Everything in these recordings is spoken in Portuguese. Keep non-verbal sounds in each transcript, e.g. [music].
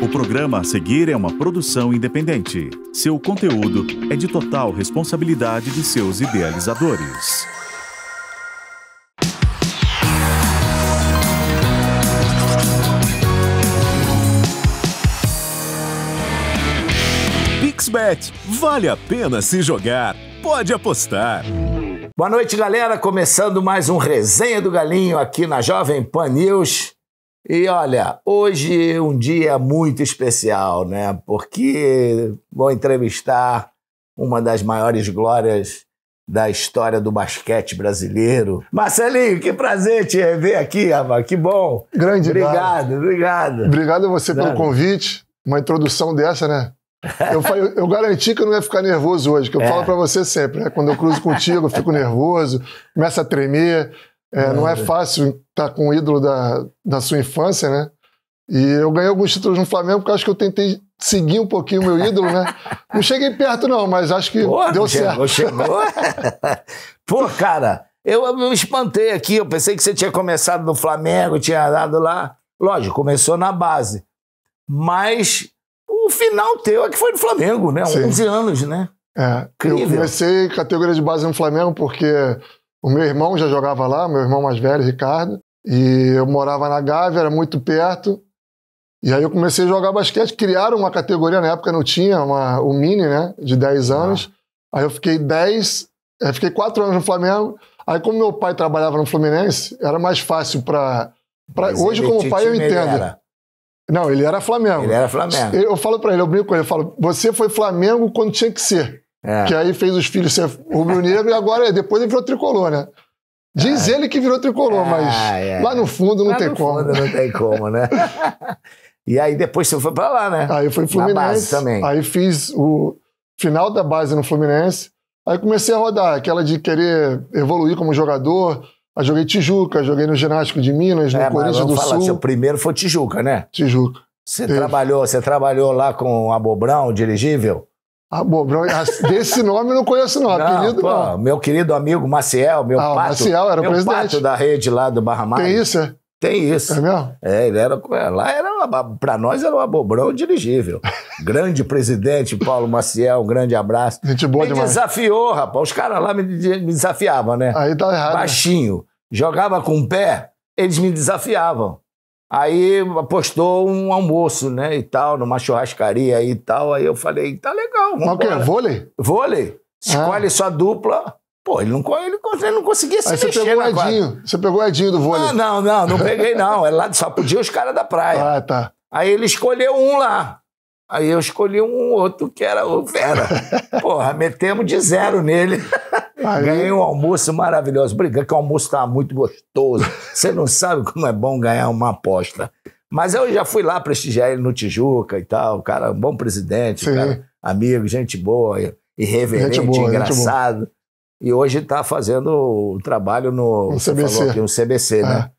O programa a seguir é uma produção independente. Seu conteúdo é de total responsabilidade de seus idealizadores. Pixbet, vale a pena se jogar. Pode apostar. Boa noite, galera. Começando mais um Resenha do Galinho aqui na Jovem Pan News. E olha, hoje é um dia muito especial, né? Porque vou entrevistar uma das maiores glórias da história do basquete brasileiro. Marcelinho, que prazer te rever aqui, Ava. Que bom. Grande, Obrigado, obrigado. Obrigado a você Sabe? pelo convite. Uma introdução dessa, né? Eu, eu, garanti que eu não ia ficar nervoso hoje, que eu é. falo para você sempre, né? Quando eu cruzo contigo, eu fico nervoso, começa a tremer. É, não é, é fácil estar com o ídolo da, da sua infância, né? E eu ganhei alguns títulos no Flamengo porque acho que eu tentei seguir um pouquinho o meu ídolo, né? [laughs] Não cheguei perto, não, mas acho que deu certo. Chegou. [laughs] Pô, cara, eu, eu me espantei aqui. Eu pensei que você tinha começado no Flamengo, tinha dado lá. Lógico, começou na base. Mas o final teu é que foi no Flamengo, né? Sim. 11 anos, né? É, Incrível. eu comecei categoria de base no Flamengo porque o meu irmão já jogava lá, meu irmão mais velho, Ricardo, e eu morava na Gávea, era muito perto. E aí eu comecei a jogar basquete, criaram uma categoria, na época não tinha, uma, o Mini, né, de 10 ah. anos. Ah. Aí eu fiquei 10, eu eh, fiquei 4 anos no Flamengo. Aí como meu pai trabalhava no Fluminense, era mais fácil para... Hoje como pai eu entendo. Era. Não, ele era Flamengo. Ele era Flamengo. Eu, eu falo para ele, eu brinco com ele, eu falo, você foi Flamengo quando tinha que ser. É. Que aí fez os filhos ser rubro-negro e agora depois ele virou tricolor, né? Diz é. ele que virou tricolor, é, mas é, lá no fundo não lá tem no como. Fundo não tem como, né? [laughs] e aí depois você foi pra lá, né? Aí eu fui pro Fluminense. também. Aí fiz o final da base no Fluminense. Aí comecei a rodar, aquela de querer evoluir como jogador. Aí joguei Tijuca, joguei no Ginástico de Minas, no é, Corinthians do falar, Sul. Seu primeiro foi Tijuca, né? Tijuca. Você trabalhou, você trabalhou lá com Abobrão, dirigível? Abobra, ah, desse nome eu não conheço não, não apelido pô, não. Meu querido amigo Maciel, meu ah, pato, Maciel era meu presidente. pato da rede lá do Barra Tem isso, é? Tem isso. É mesmo? É, ele era. Lá era. Para nós era um abobrão dirigível. [laughs] grande presidente, Paulo Maciel, um grande abraço. Gente boa me demais. desafiou, rapaz. Os caras lá me, me desafiavam, né? Aí tá errado. Né? Baixinho. Né? Jogava com o pé, eles me desafiavam. Aí postou um almoço, né, e tal, numa churrascaria e tal. Aí eu falei, tá legal, Qual Mas o quê? Vôlei? Vôlei. Ah. Escolhe ah. sua dupla. Pô, ele não, ele, ele não conseguia se Aí mexer você pegou o Edinho. Você pegou o Edinho do vôlei. Não, ah, não, não, não peguei não. Era é lá, só podia os caras da praia. Ah, tá. Aí ele escolheu um lá. Aí eu escolhi um outro que era o Vera. [laughs] Porra, metemos de zero nele. Aí... Ganhei um almoço maravilhoso. brincando, que o almoço estava muito gostoso. Você não sabe como é bom ganhar uma aposta. Mas eu já fui lá prestigiar ele no Tijuca e tal. O cara, é um bom presidente, cara, amigo, gente boa, irreverente, gente boa, engraçado. e hoje está fazendo o um trabalho no. Um CBC. Aqui, um CBC, né? é. né?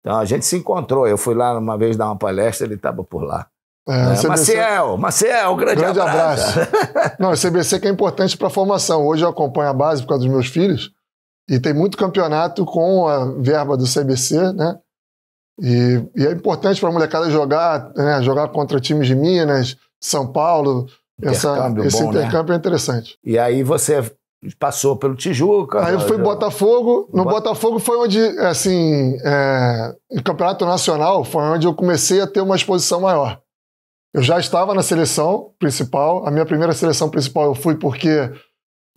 Então a gente se encontrou. Eu fui lá uma vez dar uma palestra, ele estava por lá. É, né? CBC... Maciel, Maciel, grande, grande abraço. abraço. [laughs] Não, o CBC que é importante para a formação. Hoje eu acompanho a base por causa dos meus filhos e tem muito campeonato com a verba do CBC, né? E, e é importante para a molecada jogar, né? jogar contra times de Minas, São Paulo. Intercâmbio Essa, esse bom, né? intercâmbio né? é interessante. E aí você passou pelo Tijuca. Aí eu fui Botafogo. No Bot... Botafogo foi onde, assim, é, o Campeonato Nacional foi onde eu comecei a ter uma exposição maior. Eu já estava na seleção principal. A minha primeira seleção principal eu fui porque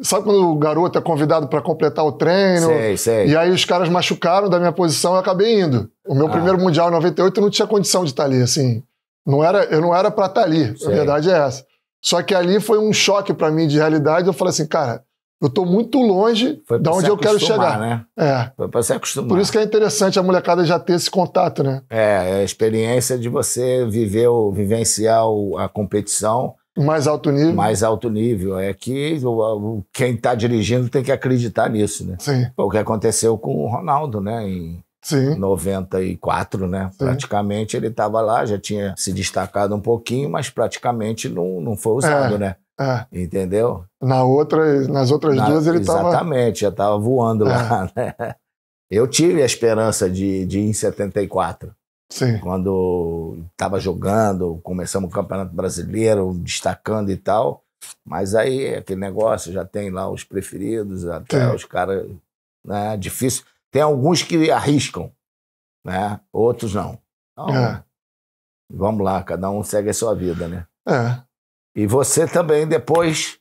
Sabe quando o garoto é convidado para completar o treino? Sei, sei. E aí os caras machucaram da minha posição e eu acabei indo. O meu ah. primeiro Mundial em 98 eu não tinha condição de estar tá ali, assim. Não era, eu não era para estar tá ali, sei. a verdade é essa. Só que ali foi um choque para mim de realidade. Eu falei assim, cara, eu estou muito longe de onde eu quero chegar. Né? É. Foi para se acostumar. Por isso que é interessante a molecada já ter esse contato, né? É, é a experiência de você viver, vivenciar a competição. Mais alto nível. Mais alto nível. É que quem está dirigindo tem que acreditar nisso, né? Sim. O que aconteceu com o Ronaldo, né? Em Sim. 94, né? Sim. Praticamente ele estava lá, já tinha se destacado um pouquinho, mas praticamente não, não foi usado, é. né? É. Entendeu? Na outra, nas outras Na, duas ele estava. Exatamente, tava... já estava voando é. lá. [laughs] Né? Eu tive a esperança de, de ir em 74. Sim. Quando estava jogando, começamos o Campeonato Brasileiro, destacando e tal. Mas aí, aquele negócio, já tem lá os preferidos, até Sim. os caras. Né, difícil. Tem alguns que arriscam, né? outros não. Então, é. Vamos lá, cada um segue a sua vida, né? É. E você também depois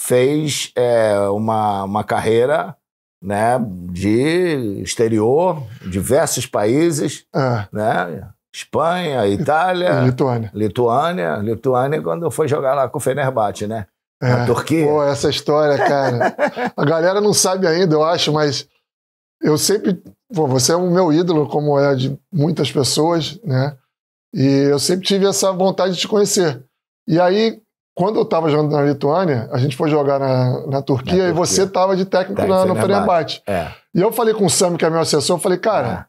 fez é, uma, uma carreira né, de exterior, diversos países, é. né? Espanha, Itália, [laughs] Lituânia. Lituânia, Lituânia quando foi jogar lá com o Fenerbahçe, né? É. Na Turquia. Pô, essa história, cara. A galera não sabe ainda, eu acho, mas eu sempre, pô, você é o meu ídolo, como é de muitas pessoas, né? E eu sempre tive essa vontade de te conhecer. E aí, quando eu estava jogando na Lituânia, a gente foi jogar na, na Turquia, na e você estava de técnico na, no Fenerbahçe. É. E eu falei com o Sam que é meu assessor, eu falei, cara, é.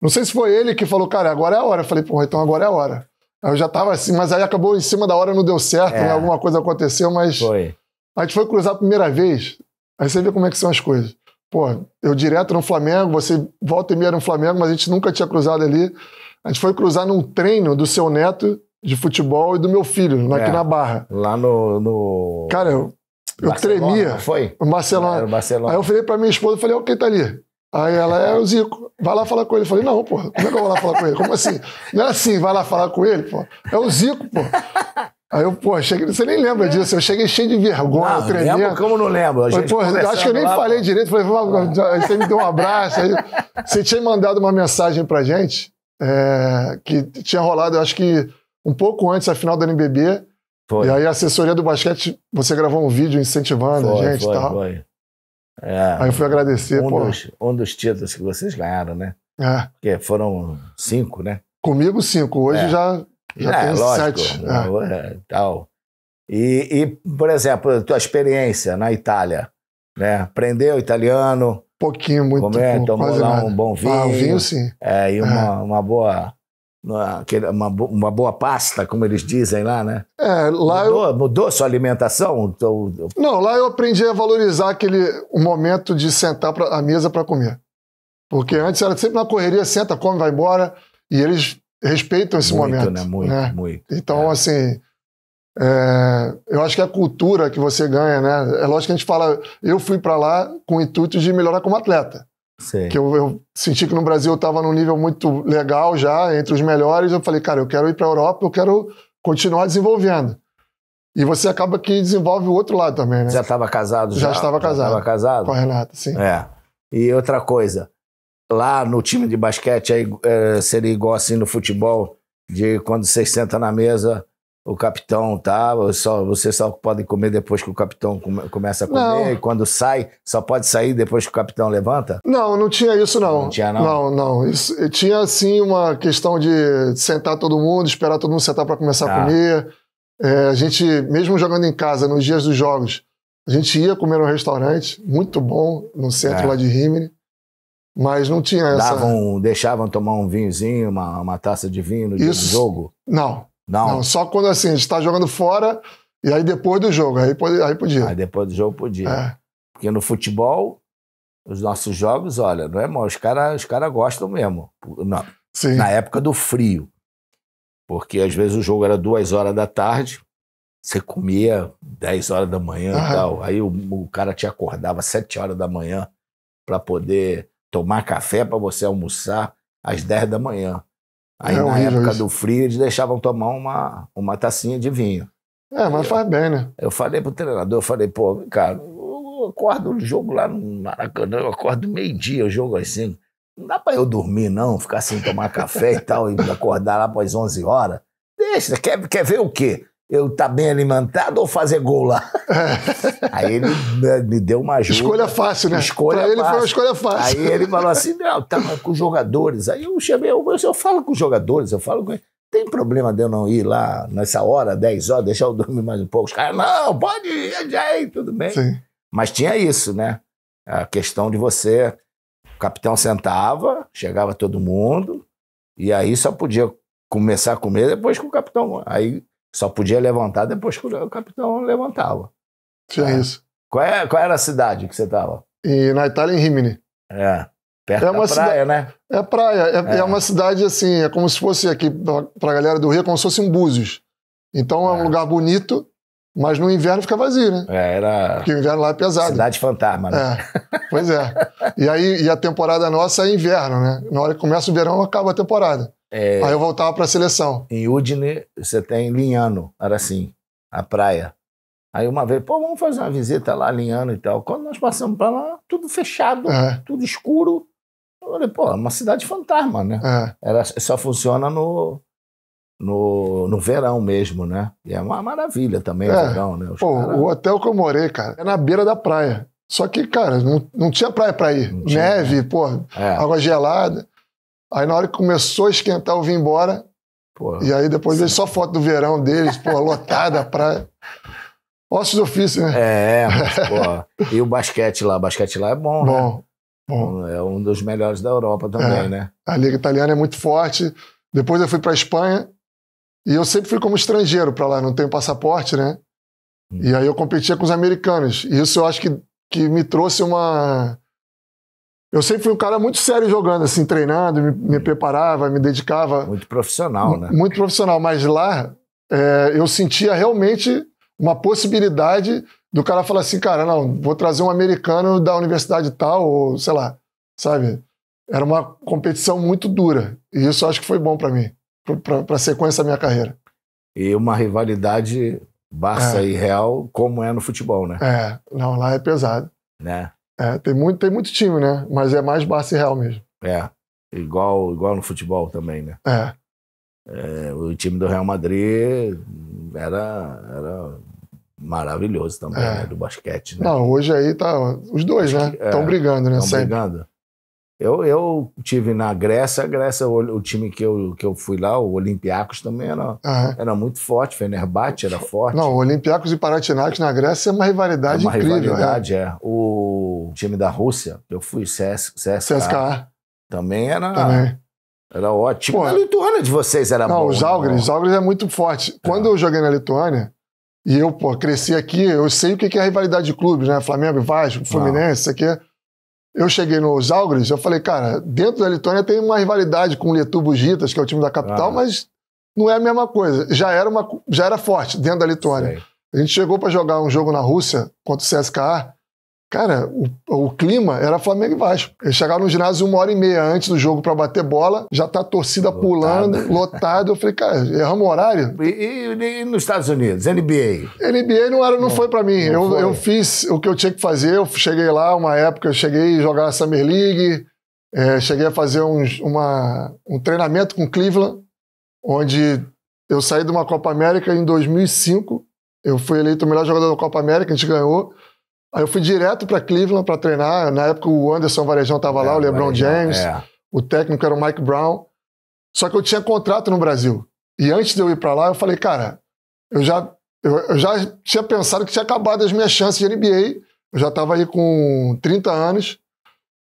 não sei se foi ele que falou, cara, agora é a hora. Eu falei, porra, então agora é a hora. Eu já estava assim, mas aí acabou em cima da hora, não deu certo, é. né? alguma coisa aconteceu, mas. Foi. A gente foi cruzar a primeira vez, aí você vê como é que são as coisas. Pô, eu direto no Flamengo, você volta e meia no Flamengo, mas a gente nunca tinha cruzado ali. A gente foi cruzar num treino do seu neto de futebol e do meu filho, aqui é, na Barra. Lá no. no... Cara, eu, eu tremia. Foi? No Barcelona. Barcelona. Aí eu falei pra minha esposa, eu falei, ó, quem tá ali? Aí ela é o Zico. Vai lá falar com ele. Eu falei, não, pô, como é que eu vou lá falar com ele? Como assim? Não é assim, vai lá falar com ele, pô. É o Zico, pô. [laughs] Aí eu, pô, cheguei, você nem lembra disso, eu cheguei cheio de vergonha, não, tremendo. Lembro como não lembro? falei, pô, acho que eu nem lá, falei pô. direito, falei, ah. você me deu um abraço. Aí, você tinha mandado uma mensagem pra gente é, que tinha rolado, eu acho que um pouco antes da final da NBB. Foi. E aí a assessoria do basquete, você gravou um vídeo incentivando foi, a gente e tal. Foi. É, aí eu fui agradecer, um pô. Dos, um dos títulos que vocês ganharam, né? É. Porque foram cinco, né? Comigo cinco, hoje é. já, já é, tem lógico, sete. É. é. Tal. E, e, por exemplo, tua experiência na Itália, né? Aprendeu italiano? Pouquinho, muito. Comeu, tomou lá nada. um bom ah, vinho. Ah, um vinho, sim. É, e é. uma, uma boa uma, uma boa pasta, como eles dizem lá, né? É, lá mudou, eu... mudou sua alimentação? Então, Não, lá eu aprendi a valorizar aquele o momento de sentar pra, à mesa para comer. Porque antes era sempre na correria, senta, come, vai embora, e eles respeitam esse muito, momento. Né? Muito, né? muito. Então, é. assim, é, eu acho que a cultura que você ganha, né? É lógico que a gente fala, eu fui para lá com o intuito de melhorar como atleta. Sei. Que eu, eu, senti que no Brasil eu estava num nível muito legal já, entre os melhores. Eu falei, cara, eu quero ir para a Europa, eu quero continuar desenvolvendo. E você acaba que desenvolve o outro lado também, né? Já estava casado? Já, já estava casado. estava casado? Com a Renata, sim. É. E outra coisa, lá no time de basquete aí, é, é, seria igual assim no futebol, de quando você senta na mesa, o capitão tá, só, você só pode comer depois que o capitão come, começa a comer, não. e quando sai, só pode sair depois que o capitão levanta? Não, não tinha isso não. Não tinha não? Não, não. Isso, tinha assim uma questão de sentar todo mundo, esperar todo mundo sentar para começar tá. a ah. comer. É, a gente, mesmo jogando em casa, nos dias dos jogos, a gente ia comer num restaurante, muito bom, no centro é. lá de Rimini. Mas não tinha essa. Davam, deixavam tomar um vinhozinho, uma, uma taça de vinho no isso, jogo? Não, não. Não, só quando assim, a gente está jogando fora e aí depois do jogo, aí, pode, aí podia. Aí depois do jogo podia. É. Porque no futebol, os nossos jogos, olha, não é mal, os caras os cara gostam mesmo. Na, na época do frio. Porque às vezes o jogo era duas horas da tarde, você comia 10 horas da manhã e tal. Aí o, o, cara te acordava 7 horas da manhã para poder tomar café para você almoçar às 10 da manhã. Aí é na época isso. do frio eles deixavam tomar uma, uma tacinha de vinho. É, mas eu, faz bem, né? Eu falei pro treinador, eu falei, pô, cara, eu acordo o jogo lá no Maracanã, eu acordo meio-dia, eu jogo assim, Não dá pra eu dormir, não, ficar sem tomar café e tal, e [laughs] acordar lá após 11 horas. Deixa, quer, quer ver o quê? eu estar tá bem alimentado ou fazer gol lá? É. Aí ele né, me deu uma ajuda. Escolha fácil, né? Escolha pra ele fácil. foi uma escolha fácil. Aí ele falou assim: não, tava tá com os jogadores. Aí eu chamei, eu, eu falo com os jogadores, eu falo com eles. Tem problema de eu não ir lá nessa hora, 10 horas, deixar eu dormir mais um pouco? Os caras, não, pode ir, é já tudo bem. Sim. Mas tinha isso, né? A questão de você. O capitão sentava, chegava todo mundo, e aí só podia começar a comer depois que o capitão. Aí só podia levantar depois que o capitão levantava. Tinha é. isso. Qual, é, qual era a cidade que você estava? Na Itália, em Rimini. É. Perto é uma da praia, né? É praia. É, é. é, uma cidade assim, é como se fosse aqui, para a galera do Rio, é como se fosse um Búzios. Então é, um é. lugar bonito, mas no inverno fica vazio, né? É, era. Porque o inverno lá é pesado. Cidade fantasma, né? É. Pois é. e aí, e a temporada nossa é inverno, né? Na hora que começa o verão, acaba a temporada. É, Aí eu voltava para a seleção. Em Udine, você tem Linhano, era assim, a praia. Aí uma vez, pô, vamos fazer uma visita lá, Linhano e tal. Quando nós passamos para lá, tudo fechado, é. tudo escuro. Eu falei, pô, é uma cidade fantasma, né? É. Ela só funciona no, no, no verão mesmo, né? E é uma maravilha também é. o verão, né? Pô, O hotel que eu morei, cara, é na beira da praia. Só que, cara, não, não tinha praia pra ir. Neve, né? pô, é. água gelada. Aí na hora que começou a esquentar, eu vim embora. Porra, e aí depois veio só foto do verão deles, pô, lotada a [laughs] praia. Ossos do ofício, né? É, mas, pô, E o basquete lá? O basquete lá é bom, bom, né? Bom. É um dos melhores da Europa também, é. né? A Liga Italiana é muito forte. Depois eu fui para Espanha. E eu sempre fui como estrangeiro para lá, não tenho passaporte, né? Hum. E aí eu competia com os americanos. E isso eu acho que, que me trouxe uma eu sempre fui um cara muito sério jogando, assim, treinando, me, me preparava, me dedicava. Muito profissional, né? Muito profissional, mas lá é, eu sentia realmente uma possibilidade do cara falar assim, cara, não, vou trazer um americano da universidade tal, ou sei lá, sabe? Era uma competição muito dura e isso acho que foi bom para mim, para a sequência da minha carreira. E uma rivalidade Barça é. e Real, como é no futebol, né? É, não, lá é pesado. Né? É, tem muito, tem muito time, né? Mas é mais Barça e Real mesmo. É, igual, igual no futebol também, né? É. é o time do Real Madrid era, era maravilhoso também, é. né? Do basquete, né? Não, hoje aí tá. Os dois, né? Estão é, brigando, né? Estão brigando. Eu, eu tive na Grécia, a Grécia, o, o, time que eu, que eu fui lá, o Olympiacos também era, era muito forte, Fenerbahçe era forte. Não, Olympiacos e Panathinaikos na Grécia é uma rivalidade é uma incrível. Né? rivalidade, é. é. O time da Rússia, eu fui CS, César CSKA. Também era... Também. Era ótimo. Pô, a Lituânia de vocês era não, bom. Os Zalgiris, não, Zalgiris é muito forte. É. Quando é. eu joguei na Lituânia, e eu, pô, cresci aqui, eu sei o que é a rivalidade de clubes, né? Flamengo e Vasco, ah. Fluminense, isso aqui. É eu cheguei no Zalgiris, eu falei, cara, dentro da Letônia tem uma rivalidade com o Letubo Gitas, que é o time da capital, ah. mas não é a mesma coisa. Já era, uma, já era forte dentro da Letônia. Sei. A gente chegou para jogar um jogo na Rússia contra o CSKA Cara, o, o, clima era Flamengo e Vasco. Eles chegaram no ginásio uma hora e meia antes do jogo para bater bola, já tá a torcida Lotado. pulando, [laughs] lotado Eu falei, cara, erramos o horário. E, e, e, nos Estados Unidos, NBA? NBA não, era, não, não foi para mim. Eu, foi. eu fiz o que eu tinha que fazer. Eu cheguei lá, uma época, eu cheguei a jogar a Summer League, é, cheguei a fazer um uma, um treinamento com Cleveland, onde eu saí de uma Copa América em 2005. Eu fui eleito o melhor jogador da Copa América, a gente ganhou. Aí eu fui direto para Cleveland para treinar. Na época o Anderson Varejão estava é, lá, o LeBron Varejão, James, é. o técnico era o Mike Brown. Só que eu tinha contrato no Brasil. E antes de eu ir para lá, eu falei, cara, eu já, eu, eu, já tinha pensado que tinha acabado as minhas chances de NBA. Eu já estava aí com 30 anos.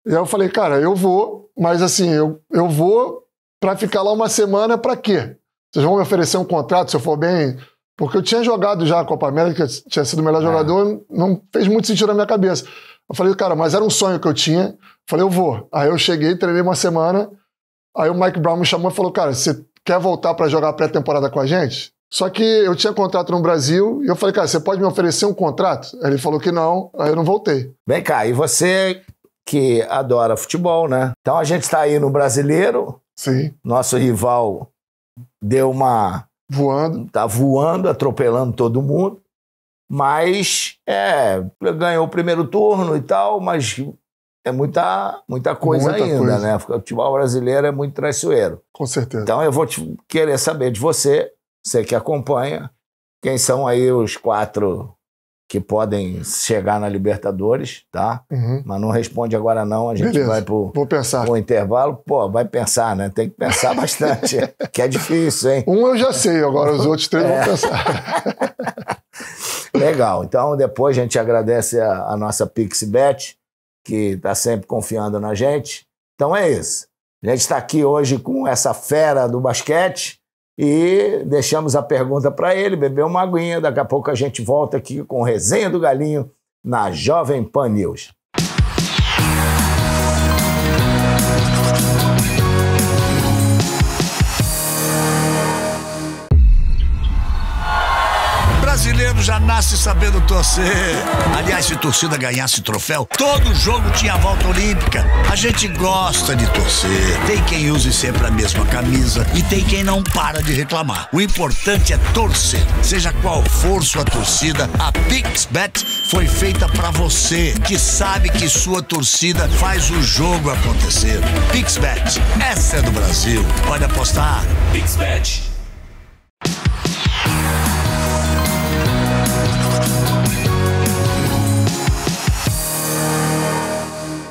E aí eu falei, cara, eu vou, mas assim, eu, eu vou para ficar lá uma semana para quê? Vocês vão me oferecer um contrato se eu for bem porque eu tinha jogado já a Copa América, tinha sido o melhor é. jogador, não fez muito sentido na minha cabeça. Eu falei, cara, mas era um sonho que eu tinha. Eu falei, eu vou. Aí eu cheguei, treinei uma semana. Aí o Mike Brown me chamou e falou, cara, você quer voltar para jogar pré-temporada com a gente? Só que eu tinha contrato no Brasil e eu falei, cara, você pode me oferecer um contrato? Aí ele falou que não, aí eu não voltei. Vem cá, e você que adora futebol, né? Então a gente está aí no brasileiro. Sim. Nosso rival deu uma Voando. Tá voando, atropelando todo mundo. Mas é, ganhou o primeiro turno e tal, mas é muita, muita coisa muita ainda, coisa. né? O futebol brasileiro é muito traiçoeiro. Com certeza. Então eu vou querer saber de você, você que acompanha, quem são aí os quatro que podem chegar na Libertadores, tá? Uhum. Mas não responde agora não, a gente Beleza. vai pro, Vou pensar. pro intervalo. Pô, vai pensar, né? Tem que pensar [laughs] bastante, que é difícil, hein? Um eu já sei, agora os [laughs] outros três é. vão pensar. [laughs] Legal, então depois a gente agradece a, a nossa PixBet, que está sempre confiando na gente. Então é isso. A gente está aqui hoje com essa fera do basquete, e deixamos a pergunta para ele, bebeu uma aguinha. Daqui a pouco a gente volta aqui com resenha do Galinho na Jovem Pan News. já nasce sabendo torcer. Aliás, se torcida ganhasse troféu, todo jogo tinha a volta olímpica. A gente gosta de torcer. Tem quem use sempre a mesma camisa e tem quem não para de reclamar. O importante é torcer. Seja qual for sua torcida, a PixBet foi feita para você que sabe que sua torcida faz o jogo acontecer. PixBet, essa é do Brasil. Pode apostar. PixBet.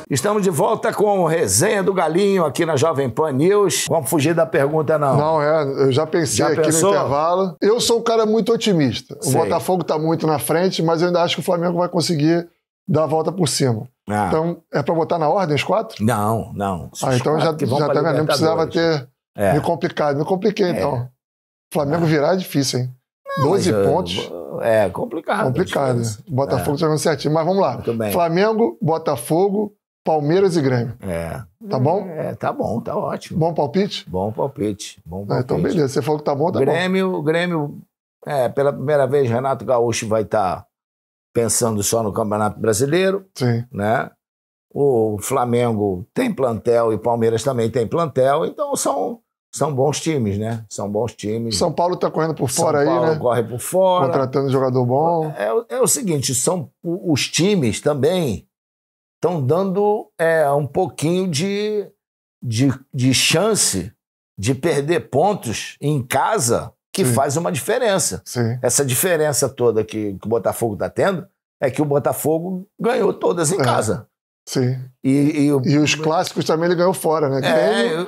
Estamos de volta com o Resenha do Galinho aqui na Jovem Pan News. Vamos fugir da pergunta, não. Não, é. Eu já pensei já aqui pensou? no intervalo. Eu sou um cara muito otimista. Sei. O Botafogo está muito na frente, mas eu ainda acho que o Flamengo vai conseguir dar a volta por cima. Ah. Então, é para botar na ordem os quatro? Não, não. ah, então já, já tá Não precisava ter é. me complicado. Me compliquei, é. então. Flamengo ah. virar é difícil, hein? Não, 12 eu, pontos. Eh, é, complicado. Complicado. É Botafogo é. Tá jogando certinho. Mas vamos lá. Flamengo, Botafogo, Palmeiras e Grêmio. É. Tá bom? É, tá bom, tá ótimo. Bom palpite? Bom palpite. Bom ah, então, palpite. É, então, beleza. Você falou que tá bom, tá Grêmio, bom. Grêmio, é, pela primeira vez, Renato Gaúcho vai estar tá pensando só no Campeonato Brasileiro. Sim. Né? O Flamengo tem plantel e o Palmeiras também tem plantel, então são, são bons times, né? São bons times. São Paulo tá correndo por fora São Paulo né? corre por fora. Contratando jogador bom. É, é o é seguinte, são os times também estão dando é, um pouquinho de, de, de, chance de perder pontos em casa que Sim. faz uma diferença. Sim. Essa diferença toda que, que o Botafogo está tendo é que o Botafogo ganhou todas em é. casa. Sim. E, e, o... e, os clássicos também ele ganhou fora, né? É,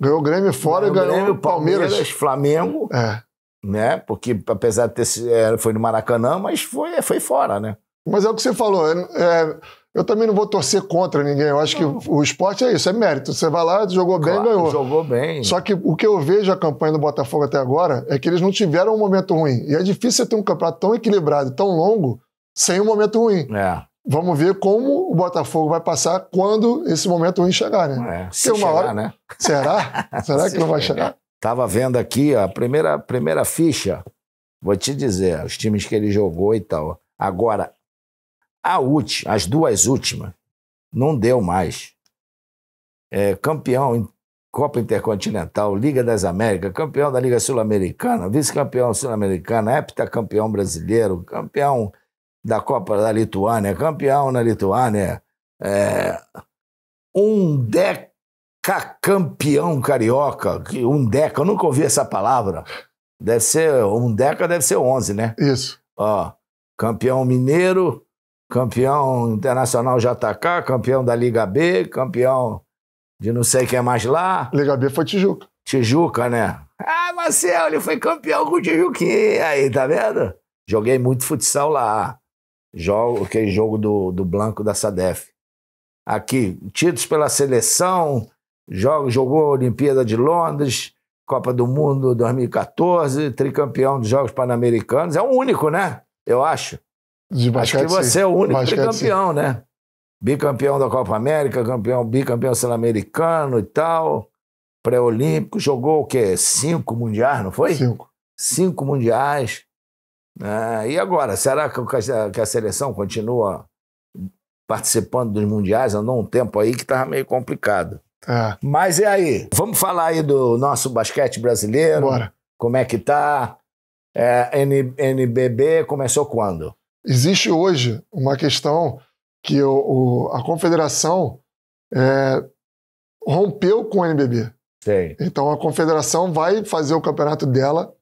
Ganhou o Grêmio fora ganhou e ganhou o Palmeiras. Palmeiras Flamengo. É. Né? Porque apesar de ter é, foi no Maracanã, mas foi, foi fora, né? Mas é o que você falou. É, é eu também não vou torcer contra ninguém. Eu acho que o esporte é isso, é mérito. Você vai lá, jogou claro, bem, ganhou. Jogou bem. Só que o que eu vejo a campanha do Botafogo até agora é que eles não tiveram um momento ruim. E é difícil você ter um campeonato tão equilibrado, tão longo, sem um momento ruim. É. Vamos ver como o Botafogo vai passar quando esse momento ruim chegar, né? É. Se chegar, hora... né? Será? [laughs] Será que não vai chegar? Tava vendo aqui a primeira, primeira ficha. Vou te dizer, os times que ele jogou e tal. Agora, a última, as duas últimas, não deu mais. É, campeão em Copa Intercontinental, Liga das Américas, campeão da Liga Sul-Americana, vice-campeão sul-americana, heptacampeão brasileiro, campeão da Copa da Lituânia, campeão na Lituânia, é, um decacampeão carioca, um deca, eu nunca ouvi essa palavra. Deve ser, um deca deve ser 11, né? Isso. Ó, campeão mineiro, campeão internacional JK, campeão da Liga B, campeão de não sei quem é mais lá. Liga B foi Tijuca. Tijuca, né? Ah, Marcelo, ele foi campeão com o Tijuquinha aí, tá vendo? Joguei muito futsal lá. Jogo, aquele jogo do, do Blanco da Sadef. Aqui, títulos pela seleção, jogo, jogou a Olimpíada de Londres, Copa do Mundo 2014, tricampeão dos Jogos Pan-Americanos. É o único, né? Eu acho. De basquete, Acho que você é o único basquete, sim. né? Bicampeão da Copa América, campeão, bicampeão sul-americano e tal, pré-olímpico, jogou o quê? Cinco mundiais, não foi? Cinco. Cinco mundiais. Ah, e agora, será que a, seleção continua participando dos mundiais? Andou um tempo aí que estava meio complicado. É. Mas é aí. Vamos falar aí do nosso basquete brasileiro. Bora. Como é que tá? É, NBB começou quando? Existe hoje uma questão que o, o, a confederação é, rompeu com o NBB. Sim. Então a confederação vai fazer o campeonato dela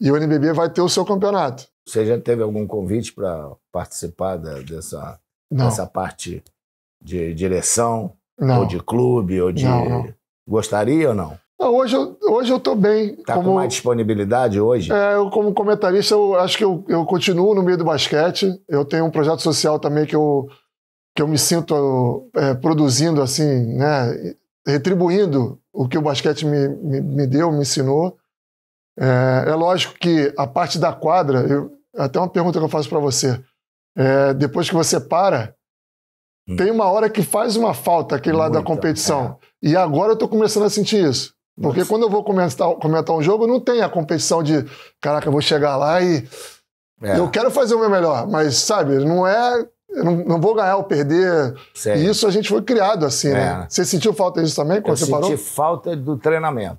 e o NBB vai ter o seu campeonato. Você já teve algum convite para participar da, dessa, dessa parte de direção? Não. Ou de clube? Ou de. Não, não. Gostaria ou não? Não, hoje, eu, hoje eu tô bem. Tá como, com mais disponibilidade hoje? É, eu como comentarista, eu acho que eu, eu continuo no meio do basquete. Eu tenho um projeto social também que eu, que eu me sinto é, produzindo, assim, né? Retribuindo o que o basquete me, me, me deu, me ensinou. É, é, lógico que a parte da quadra, eu, até uma pergunta que eu faço para você. É, depois que você para, hum. tem uma hora que faz uma falta aquele Muito, lado da competição. É. E agora eu tô começando a sentir isso. Porque Nossa. quando eu vou comentar, comentar um jogo, não tem a competição de, caraca, eu vou chegar lá e. É. Eu quero fazer o meu melhor, mas, sabe, não é. Eu não, não vou ganhar ou perder. E isso a gente foi criado assim, né? é. né? Você sentiu falta disso também quando eu você parou? Eu senti falta do treinamento.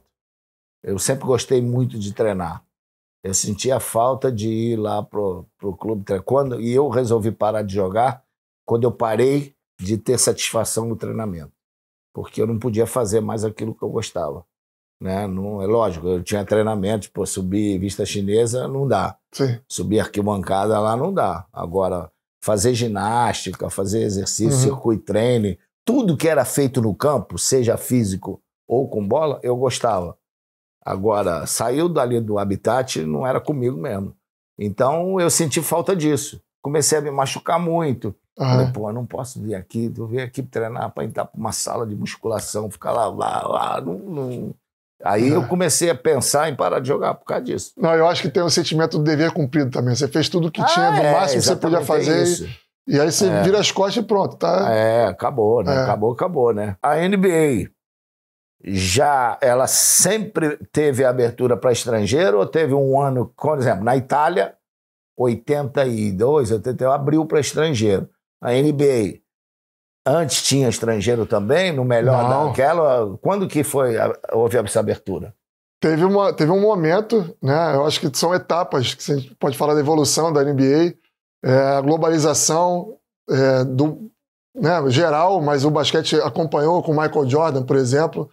Eu sempre gostei muito de treinar. Eu sentia falta de ir lá pro, pro clube. Quando, e eu resolvi parar de jogar quando eu parei de ter satisfação no treinamento. Porque eu não podia fazer mais aquilo que eu gostava. Né? Não, é lógico, eu tinha treinamento, subir vista chinesa não dá. Sim. Subir arquibancada lá não dá. Agora, fazer ginástica, fazer exercício, uhum. circuit training, tudo que era feito no campo, seja físico ou com bola, eu gostava. Agora, saiu dali do habitat, não era comigo mesmo. Então, eu senti falta disso. Comecei a me machucar muito. Uhum. Falei, pô, não posso vir aqui, vou vir aqui treinar para entrar para uma sala de musculação, ficar lá, lá, lá. Não, não, Aí é. eu comecei a pensar em parar de jogar por causa disso. Não, eu acho que tem um sentimento do dever cumprido também. Você fez tudo o que ah, tinha, do é, máximo que você podia é fazer. Isso. E, e aí você é. vira as costas e pronto, tá? É, acabou, né? É. Acabou, acabou, né? A NBA já ela sempre teve abertura para estrangeiro ou teve um ano, por exemplo, na Itália, 82, 81, abriu para estrangeiro. A NBA Antes tinha estrangeiro também, no melhor Não. daquela. Quando que foi houve essa abertura? Teve, uma, teve um momento, né? Eu acho que são etapas que a gente pode falar da evolução da NBA, é, a globalização é, do né, geral, mas o basquete acompanhou com Michael Jordan, por exemplo.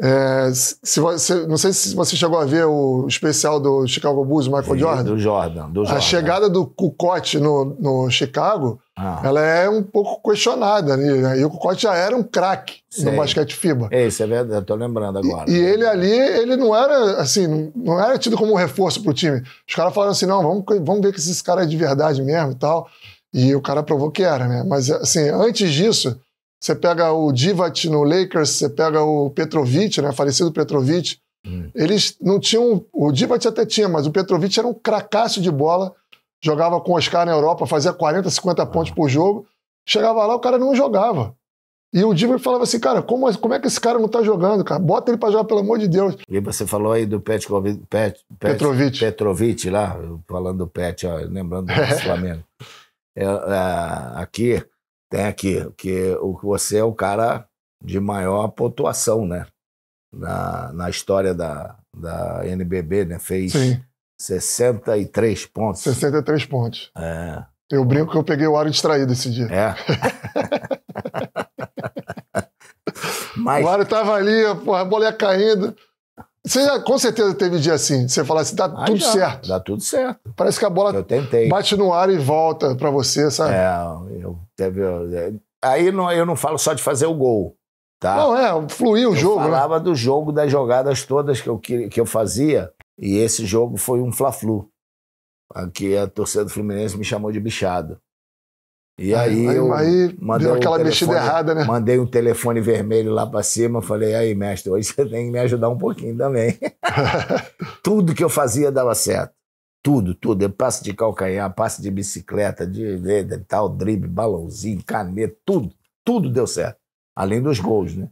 É, se você, não sei se você chegou a ver o especial do Chicago Bulls, Michael Sim, Jordan. Do Jordan, do Jordan. A chegada do Kukoc no, no Chicago ah. Ela é um pouco questionada. Né? E o Cote já era um craque no basquete FIBA. É, isso é verdade, estou lembrando agora. E, e, ele ali, ele não era assim, não era tido como um reforço para o time. Os caras falaram assim: não, vamos, vamos ver que esse cara é de verdade mesmo e tal. E o cara provou que era, né? Mas assim, antes disso, você pega o divat no Lakers, você pega o Petrovic, né? Falecido Petrovic. Hum. Eles não tinham. O Divat até tinha, mas o Petrovic era um cracaço de bola jogava com o Oscar na Europa, fazia 40, 50 ah. pontos por jogo. Chegava lá, o cara não jogava. E o Divo falava assim, cara, como, é, como é que esse cara não tá jogando, cara? Bota ele pra jogar, pelo amor de Deus. E você falou aí do Pet, Pet, Petrovic. Petrovic lá, falando do Pet, ó, lembrando do é. [laughs] Flamengo. É, é, aqui, tem aqui, que o, você é o cara de maior pontuação, né? Na, na história da, da NBB, né? Fez Sim. 63 pontos. 63 pontos. É. Eu brinco que eu peguei o ar distraído esse dia. É. [laughs] Mas... O ar tava ali, porra, a bola caindo. Você já, com certeza teve dia assim. Você fala assim, dá ah, tudo já, certo. Dá tudo certo. Parece que a bola bate no ar e volta para você, sabe? É, eu teve. É, aí não, eu não falo só de fazer o gol. Tá? Não, é, fluir o eu jogo. Eu né? falava né? do jogo, das jogadas todas que eu, que, que eu fazia e esse jogo foi um fla-flu. Aqui a torcida do Fluminense me chamou de bichado. E aí, aí eu aí mandei aquela um telefone, mexida errada, né? Mandei um telefone vermelho lá para cima, falei: "Aí, mestre, hoje você tem que me ajudar um pouquinho também". [laughs] tudo que eu fazia dava certo. Tudo, tudo, eu é passe de calcanhar, passe de bicicleta, de, de, de tal drible, balãozinho, caneta, tudo, tudo deu certo. Além dos gols, né?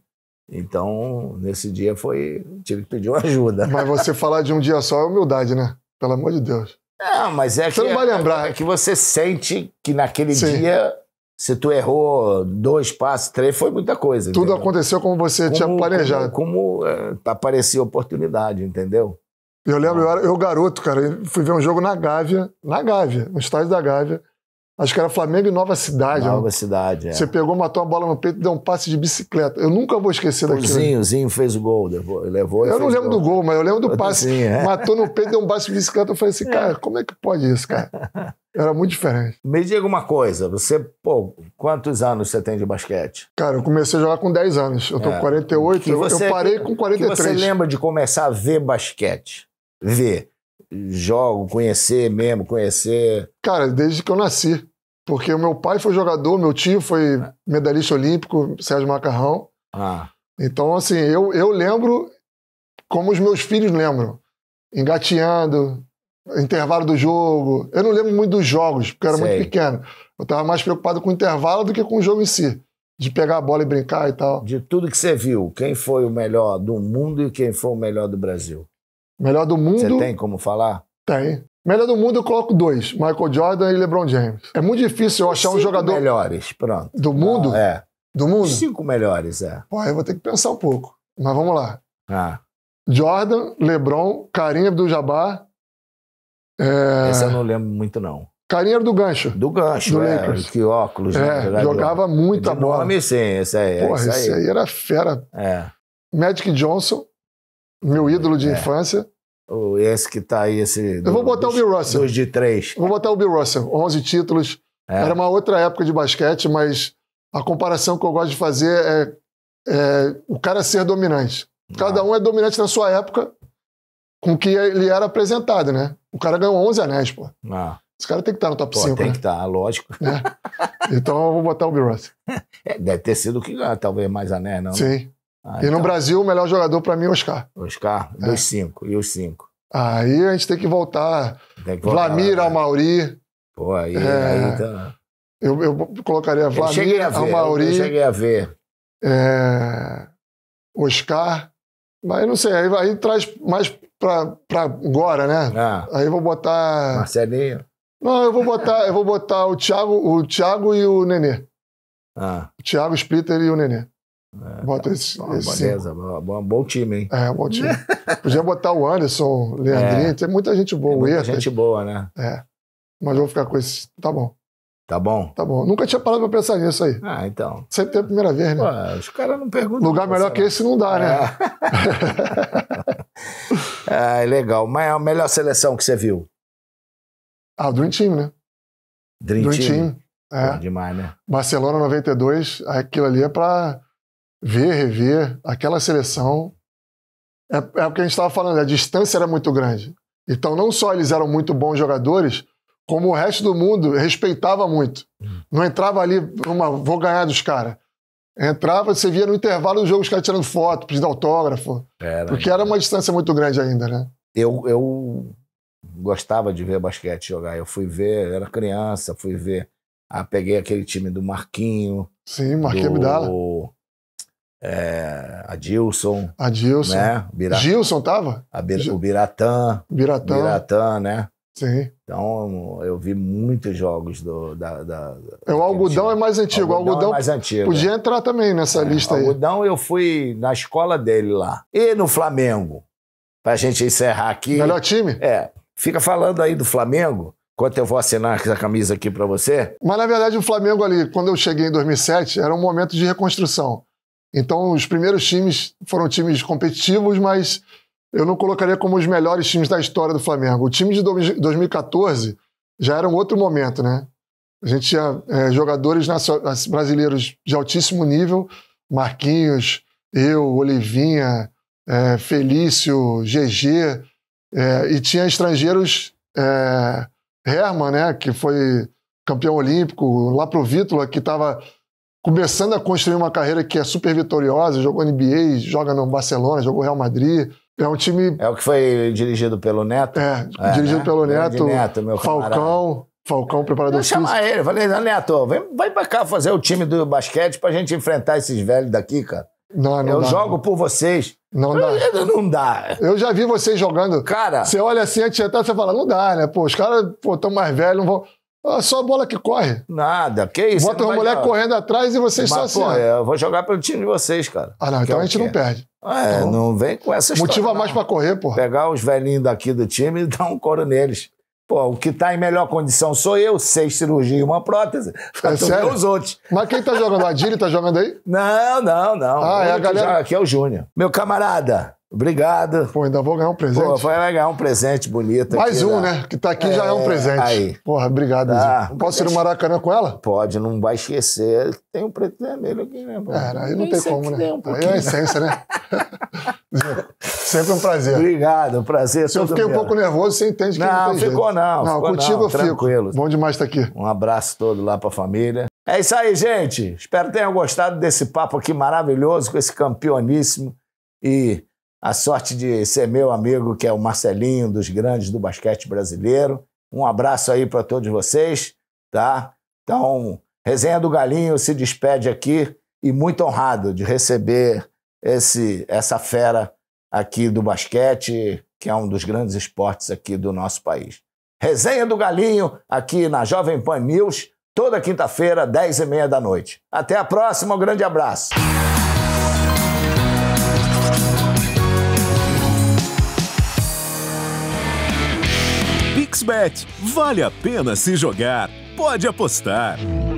Então, nesse dia foi. Tive que pedir uma ajuda. Mas você falar de um dia só é humildade, né? Pelo amor de Deus. É, mas é você que. Você não vai é, lembrar. É, que você sente que naquele Sim. dia, se tu errou dois passos, três, foi muita coisa. Tudo entendeu? aconteceu como você como, tinha planejado. Como, como é, aparecia oportunidade, entendeu? Eu lembro, ah. eu, era, eu garoto, cara, fui ver um jogo na Gávea, na Gávea, no estádio da Gávea. Acho que era Flamengo e Nova Cidade. Né? Nova né? Cidade, é. Você pegou, matou a bola no peito e deu um passe de bicicleta. Eu nunca vou esquecer daquilo. O Zinho, Zinho fez o gol, levou, levou Eu não lembro gol. do gol, mas eu lembro do passe. Sim, é. Matou no peito, deu um passe de bicicleta. Eu falei assim, é. cara, como é que pode isso, cara? [laughs] Era muito diferente. Me diga uma coisa, você, pô, quantos anos você tem de basquete? Cara, eu comecei a jogar com 10 anos. Eu tô é. com 48, você, eu parei com 43. você lembra de começar a ver basquete? Ver jogo, conhecer mesmo, conhecer? Cara, desde que eu nasci. Porque o meu pai foi jogador, meu tio foi medalhista olímpico, Sérgio Macarrão. Ah. Então, assim, eu, eu lembro como os meus filhos lembram. Engateando, intervalo do jogo. Eu não lembro muito dos jogos, porque eu era Sei. muito pequeno. Eu estava mais preocupado com o intervalo do que com o jogo em si. De pegar a bola e brincar e tal. De tudo que você viu, quem foi o melhor do mundo e quem foi o melhor do Brasil? Melhor do mundo. Você tem como falar? Tem. Melhor do mundo eu coloco dois: Michael Jordan e LeBron James. É muito difícil eu achar Cinco um jogador. melhores, pronto. Do mundo? Ah, é. Do mundo? Cinco melhores, é. Pô, eu vou ter que pensar um pouco. Mas vamos lá. Ah. Jordan, LeBron, Carinha do Jabá. É... Essa eu não lembro muito, não. Carinha do gancho. Do gancho, do é, Lakers. Que óculos. É, né, jogava muita bola. Nome, sim, esse aí. Porra, esse aí. aí era fera. É. Magic Johnson. Meu é, ídolo de é. infância. O, esse que tá aí, esse. eu vou botar dos, o Bill Russell. Dos de três. Vou botar o Bill Russell. 11 títulos. É. Era uma outra época de basquete, mas a comparação que eu gosto de fazer é, é o cara ser dominante. Cada ah. um é dominante na sua época com que ele era apresentado, né? O cara ganhou 11 anéis, pô. Ah. Esse cara tem que estar tá no top Pô, 5. Tem né? que estar, tá, lógico. É. Então eu vou botar o Bill Russell. [laughs] É, deve ter sido o que ganha, talvez mais anéis, não? Sim. Ah, e então... no Brasil, o melhor jogador para mim é Oscar. Oscar, é. dos cinco, e os cinco. Aí a gente tem que voltar. Tem que voltar Vlamir, né? Almauri. Pô, aí, é... aí tá... eu, eu colocaria Vlamir, Almauri. Eu cheguei a ver. É... Oscar. Mas não sei, aí, aí traz mais para agora, né? Ah. Aí eu vou botar. Marcelinho. Não, eu vou botar, eu vou botar o Thiago, o Thiago e o Nenê. Ah. O Thiago Splitter e o Nenê. É, Bota tá esse, uma esse beleza, bom, bom, time, hein? É, bom time. Podia botar o Anderson, o [laughs] é. Leandrinho, é, tem muita gente boa. Tem muita Eta, gente boa, né? É. Mas vou ficar com esse. Tá bom. Tá bom? Tá bom. Nunca tinha parado pra pensar nisso aí. Ah, então. Sempre tem a primeira vez, né? Pô, os caras não perguntam. Lugar melhor que esse não dá, né? É. [laughs] ah é legal. Mas é a melhor seleção que você viu? Ah, o Dream Team, né? Dream, Dream Team. Team. É. Bom demais, né? Barcelona 92, aquilo ali é pra ver, rever aquela seleção. É, é o que a gente estava falando, a distância era muito grande. Então, não só eles eram muito bons jogadores, como o resto do mundo respeitava muito. Hum. Não entrava ali uma vou ganhar dos caras. Entrava, você via no intervalo do jogo os caras tirando foto, pedindo autógrafo. Era, porque era uma distância muito grande ainda, né? Eu, eu gostava de ver basquete jogar. Eu fui ver, eu era criança, fui ver. Ah, peguei aquele time do Marquinho. Sim, Marquinho do... Abdala é, Adilson. Adilson. Né? Bira... Gilson tava? O Biratã. Biratã. Biratã, né? Sim. Então, eu vi muitos jogos do. Da, da é, o algodão time. é mais antigo. O algodão, é algodão é mais antigo. É. Podia entrar também nessa é, lista aí. O algodão eu fui na escola dele lá. E no Flamengo. Pra gente encerrar aqui. Melhor time? É. Fica falando aí do Flamengo. enquanto eu vou assinar essa camisa aqui para você? Mas, na verdade, o Flamengo ali, quando eu cheguei em 2007, era um momento de reconstrução. Então, os primeiros times foram times competitivos, mas eu não colocaria como os melhores times da história do Flamengo. O time de 2014 já era um outro momento, né? A gente tinha é, jogadores brasileiros de altíssimo nível, Marquinhos, eu, Olivinha, é, Felício, GG, é, e tinha estrangeiros, é, Herman, né, que foi campeão olímpico, lá Vítula, que estava começando a construir uma carreira que é super vitoriosa, jogou NBA, joga no Barcelona, jogou Real Madrid. É um time. É o que foi dirigido pelo Neto? É, é dirigido né? pelo Neto. Neto meu Falcão. Falcão, preparador eu físico. Eu chamar ele, falei, Neto, vem, vai pra cá fazer o time do basquete pra gente enfrentar esses velhos daqui, cara. Não, não eu dá, jogo não. por vocês. Não dá. [laughs] Não dá. Eu já vi vocês jogando. Cara. Você olha assim, a tia tá, você fala, não dá, né? Pô, os caras, pô, tão mais velhos, não vão só a bola que corre. Nada, que isso? Bota uma mulher correndo atrás e vocês só correm assim, é, eu vou jogar pelo time de vocês, cara. Ah, não, é então a gente não perde. É, então, não vem com essa história. Motiva não. mais pra correr, pô. Pegar os velhinhos daqui do time e [laughs] dar um coro neles. Pô, o que tá em melhor condição sou eu, seis cirurgias e uma prótese. é sério? os outros. Mas quem tá jogando? A Dini tá jogando aí? Não, não, não. Ah, o é a galera. Aqui é o Júnior. Meu camarada, Obrigado. Pô, ainda vou ganhar um presente. Pô, vai ganhar um presente bonito. Mais aqui, um, né? Que tá aqui é, já é um é, presente. Aí. Porra, obrigado, tá. Zé. Posso ir no Maracanã com ela? Pode, não vai esquecer. Tem um preto vermelho aqui, né? Pô? É, aí não tem como, né? Um aí é a essência, né? [laughs] Sempre um prazer. Obrigado, um prazer. Se é eu fiquei um pouco nervoso, você entende que não, não ficou, não, não. ficou contigo não, eu tranquilo. fico. Bom demais estar tá aqui. Um abraço todo lá pra família. É isso aí, gente. Espero que tenham gostado desse papo aqui maravilhoso com esse campeoníssimo e a sorte de ser meu amigo, que é o Marcelinho, dos grandes do basquete brasileiro. Um abraço aí para todos vocês, tá? Então, Resenha do Galinho se despede aqui e muito honrado de receber esse essa fera aqui do basquete, que é um dos grandes esportes aqui do nosso país. Resenha do Galinho aqui na Jovem Pan News, toda quinta-feira, 10 e meia da noite. Até a próxima, um grande abraço. MaxBet. Vale a pena se jogar. Pode apostar.